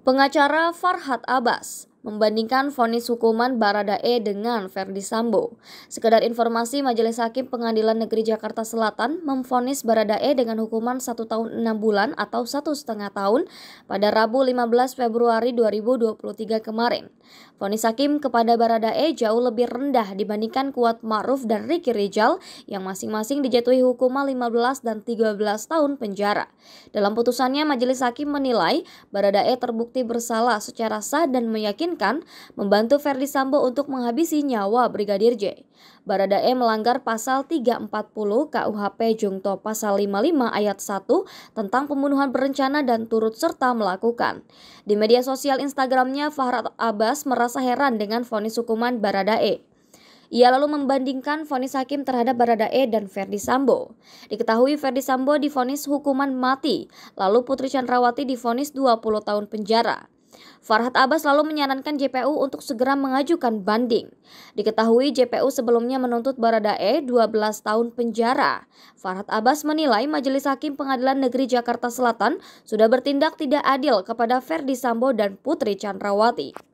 Pengacara Farhad Abbas membandingkan vonis hukuman Baradae dengan Verdi Sambo. Sekedar informasi, Majelis Hakim Pengadilan Negeri Jakarta Selatan memvonis Baradae dengan hukuman satu tahun enam bulan atau satu setengah tahun pada Rabu 15 Februari 2023 kemarin. Vonis hakim kepada Baradae jauh lebih rendah dibandingkan Kuat Ma'ruf dan Ricky Rijal yang masing-masing dijatuhi hukuman 15 dan 13 tahun penjara. Dalam putusannya, Majelis Hakim menilai Baradae terbukti bersalah secara sah dan meyakinkan membantu Ferdi Sambo untuk menghabisi nyawa Brigadir J. Baradae melanggar pasal 340 KUHP Jungto pasal 55 ayat 1 tentang pembunuhan berencana dan turut serta melakukan. Di media sosial Instagramnya, Fahrat Abbas merasa heran dengan vonis hukuman Baradae. Ia lalu membandingkan vonis hakim terhadap Baradae dan Ferdi Sambo. Diketahui Ferdi Sambo difonis hukuman mati, lalu Putri Chandrawati difonis 20 tahun penjara. Farhad Abbas lalu menyarankan JPU untuk segera mengajukan banding. Diketahui JPU sebelumnya menuntut Baradae 12 tahun penjara. Farhad Abbas menilai Majelis Hakim Pengadilan Negeri Jakarta Selatan sudah bertindak tidak adil kepada Ferdi Sambo dan Putri Chandrawati.